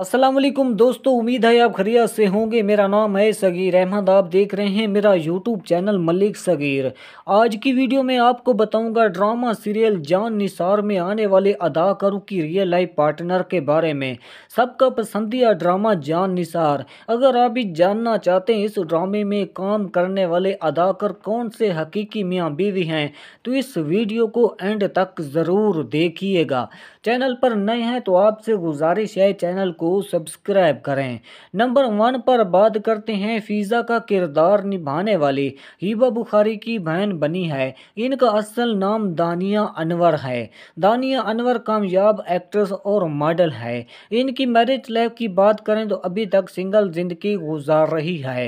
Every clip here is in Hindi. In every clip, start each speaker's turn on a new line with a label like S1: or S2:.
S1: असलम दोस्तों उम्मीद है आप खरिया से होंगे मेरा नाम है सगीर अहमद आप देख रहे हैं मेरा यूट्यूब चैनल मलिक सगीर आज की वीडियो में आपको बताऊंगा ड्रामा सीरियल जान निसार में आने वाले अदाकारों की रियल लाइफ पार्टनर के बारे में सबका पसंदीदा ड्रामा जान निसार अगर आप भी जानना चाहते हैं इस ड्रामे में काम करने वाले अदाकर कौन से हकीकी मियाँ बीवी हैं तो इस वीडियो को एंड तक ज़रूर देखिएगा चैनल पर नए हैं तो आपसे गुजारिश है चैनल को को सब्सक्राइब करें नंबर वन पर बात करते हैं फिज़ा का किरदार निभाने वाली हिबा बुखारी की बहन बनी है इनका असल नाम दानिया अनवर है दानिया अनवर कामयाब एक्ट्रेस और मॉडल है इनकी मैरिज लाइफ की बात करें तो अभी तक सिंगल ज़िंदगी गुजार रही है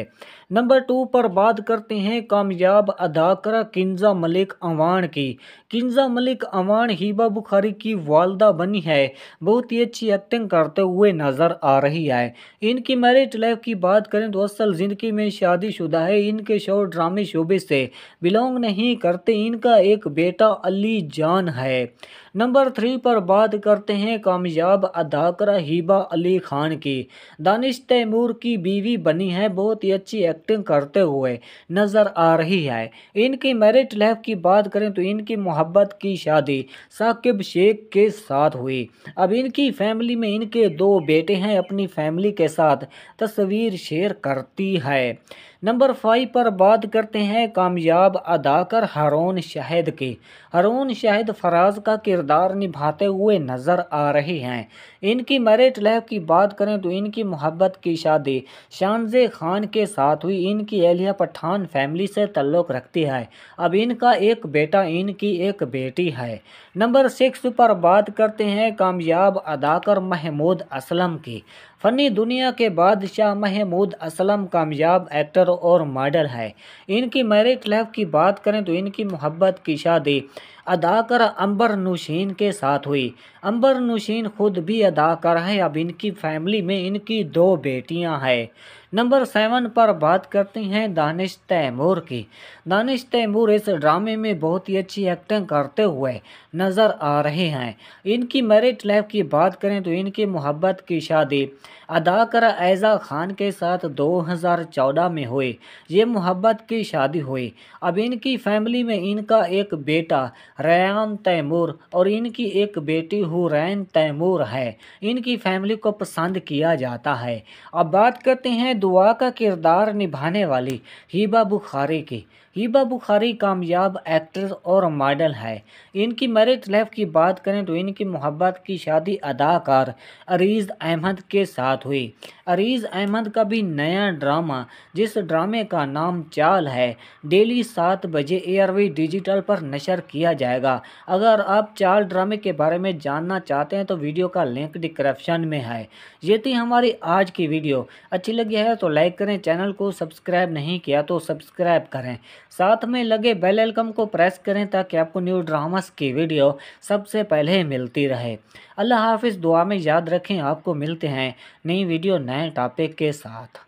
S1: नंबर टू पर बात करते हैं कामयाब अदाकारा किंजा मलिक अवान की किंजा मलिक अवान हिबा बुखारी की वालदा बनी है बहुत ही अच्छी एक्टिंग करते हुए ना नज़र आ रही है इनकी मैरिड लाइफ की बात करें तो असल ज़िंदगी में शादीशुदा है इनके शोर ड्रामे शोबे से बिलोंग नहीं करते इनका एक बेटा अली जान है नंबर थ्री पर बात करते हैं कामयाब अदाकारा हिबा अली खान की दानिश तैमूर की बीवी बनी है बहुत ही अच्छी एक्टिंग करते हुए नज़र आ रही है इनकी मैरिड लाइफ की बात करें तो इनकी मोहब्बत की शादी साकिब शेख के साथ हुई अब इनकी फैमिली में इनके दो बे बेटे हैं अपनी फैमिली के साथ तस्वीर शेयर करती है नंबर फाइव पर बात करते हैं कामयाब अदाकर हरोन शाहिद की हरोन शाहिद फराज का किरदार निभाते हुए नज़र आ रहे हैं इनकी मैरिट लाइफ की बात करें तो इनकी मोहब्बत की शादी शानजे खान के साथ हुई इनकी एलिया पठान फैमिली से तल्लुक़ रखती है अब इनका एक बेटा इनकी एक बेटी है नंबर सिक्स पर बात करते हैं कामयाब अदाकर महमूद असलम की फ़नी दुनिया के बादशाह महमूद असलम कामयाब एक्टर और मॉडल है इनकी मैरिड लाइफ की बात करें तो इनकी मोहब्बत की शादी अदाकार अंबर नुशीन के साथ हुई अंबर नुशीन खुद भी अदाकार है अब इनकी फैमिली में इनकी दो बेटियां हैं नंबर सेवन पर बात करते हैं दानिश तैमूर की दानिश तैमूर इस ड्रामे में बहुत ही अच्छी एक्टिंग करते हुए नज़र आ रहे हैं इनकी मैरिट लाइफ की बात करें तो इनकी मोहब्बत की शादी अदाकारा ऐजा खान के साथ 2014 में हुई ये मोहब्बत की शादी हुई अब इनकी फैमिली में इनका एक बेटा रैन तैमूर और इनकी एक बेटी हुरैन तैमूर है इनकी फैमिली को पसंद किया जाता है अब बात करते हैं दुआ का किरदार निभाने वाली हिबा बुखारी की हिबा बुखारी कामयाब एक्ट्रेस और मॉडल है इनकी मैरिज लाइफ की बात करें तो इनकी मोहब्बत की शादी अदाकार अरीज़ अहमद के साथ हुई अरीज़ अहमद का भी नया ड्रामा जिस ड्रामे का नाम चाल है डेली सात बजे एयरवे डिजिटल पर नशर किया जाएगा अगर आप चाल ड्रामे के बारे में जानना चाहते हैं तो वीडियो का लिंक डिस्क्रिप्शन में है ये थी हमारी आज की वीडियो अच्छी लगी है तो लाइक करें चैनल को सब्सक्राइब नहीं किया तो सब्सक्राइब करें साथ में लगे बेल आइकन को प्रेस करें ताकि आपको न्यू ड्रामास की वीडियो सबसे पहले मिलती रहे अल्लाह हाफिज़ दुआ में याद रखें आपको मिलते हैं नई वीडियो नए टॉपिक के साथ